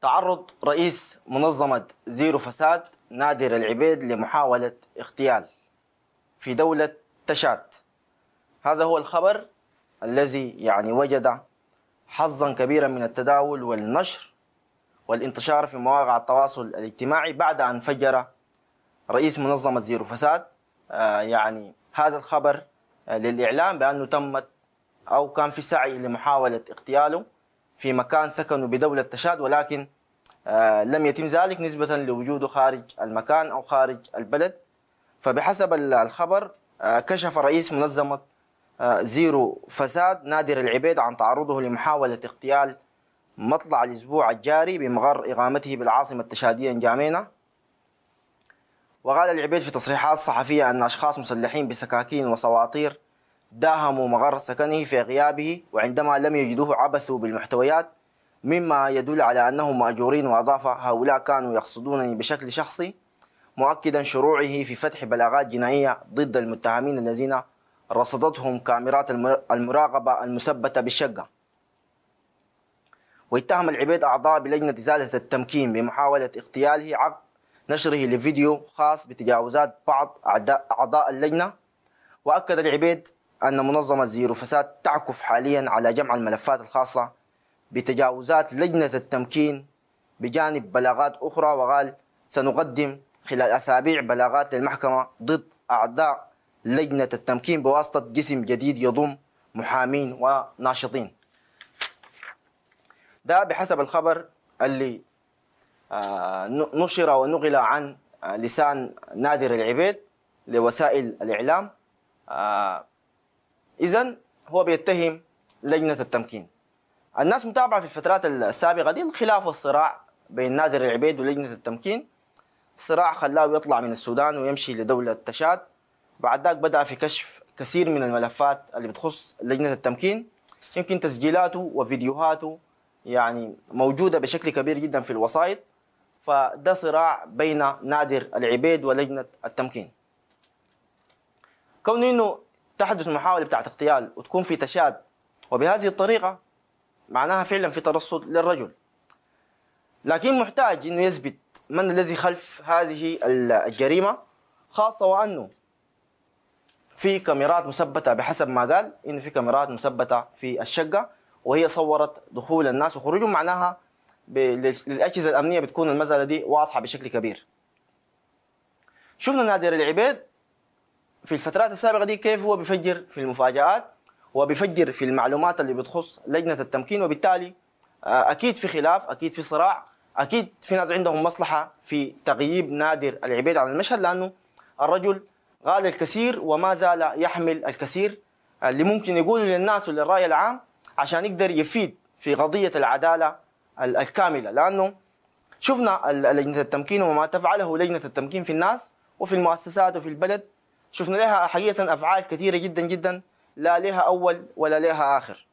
تعرض رئيس منظمة زيرو فساد نادر العبيد لمحاولة اغتيال في دولة تشات هذا هو الخبر الذي يعني وجد حظا كبيرا من التداول والنشر والانتشار في مواقع التواصل الاجتماعي بعد أن فجر رئيس منظمة زيرو فساد آه، يعني هذا الخبر آه، للإعلام بأنه تمت أو كان في سعي لمحاولة اغتياله في مكان سكنه بدولة تشاد ولكن آه، لم يتم ذلك نسبة لوجوده خارج المكان أو خارج البلد فبحسب الخبر آه، كشف رئيس منظمة آه، زيرو فساد نادر العبيد عن تعرضه لمحاولة اغتيال مطلع الأسبوع الجاري بمغر إقامته بالعاصمة التشادية جامينا وقال العبيد في تصريحات صحفية أن أشخاص مسلحين بسكاكين وصواطير داهموا مقر سكنه في غيابه وعندما لم يجدوه عبثوا بالمحتويات مما يدل على أنهم مأجورين وأضاف هؤلاء كانوا يقصدونني بشكل شخصي مؤكدا شروعه في فتح بلاغات جنائية ضد المتهمين الذين رصدتهم كاميرات المراقبة المثبتة بالشقة واتهم العبيد أعضاء بلجنة إزالة التمكين بمحاولة اغتياله عقب نشره لفيديو خاص بتجاوزات بعض أعضاء اللجنة وأكد العبيد أن منظمة زيرو فساد تعكف حاليا على جمع الملفات الخاصة بتجاوزات لجنة التمكين بجانب بلاغات أخرى وقال سنقدم خلال أسابيع بلاغات للمحكمة ضد أعضاء لجنة التمكين بواسطة جسم جديد يضم محامين وناشطين ده بحسب الخبر اللي آه، نشر ونقل عن آه، لسان نادر العبيد لوسائل الإعلام آه، اذا هو بيتهم لجنه التمكين الناس متابعه في الفترات السابقه دي الخلاف والصراع بين نادر العبيد ولجنه التمكين صراع خلاه يطلع من السودان ويمشي لدوله تشاد بعد ذاك بدا في كشف كثير من الملفات اللي بتخص لجنه التمكين يمكن تسجيلاته وفيديوهاته يعني موجوده بشكل كبير جدا في الوسائط فده صراع بين نادر العبيد ولجنه التمكين كون انه تحدث محاولة بتاعت اغتيال وتكون في تشاد وبهذه الطريقة معناها فعلا في ترصد للرجل لكن محتاج انه يثبت من الذي خلف هذه الجريمة خاصة وأنه في كاميرات مثبتة بحسب ما قال إنه في كاميرات مثبتة في الشقة وهي صورت دخول الناس وخروجهم معناها للأجهزة الأمنية بتكون المسألة دي واضحة بشكل كبير شفنا نادر العبيد في الفترات السابقه دي كيف هو بيفجر في المفاجات وبفجر في المعلومات اللي بتخص لجنه التمكين وبالتالي آه، اكيد في خلاف اكيد في صراع اكيد في ناس عندهم مصلحه في تغييب نادر العبيد عن المشهد لانه الرجل قال الكثير وما زال يحمل الكثير آه، اللي ممكن يقوله للناس وللراي العام عشان يقدر يفيد في قضيه العداله الكامله لانه شفنا لجنه التمكين وما تفعله لجنه التمكين في الناس وفي المؤسسات وفي البلد شفنا لها حقيقه افعال كثيره جدا جدا لا لها اول ولا لها اخر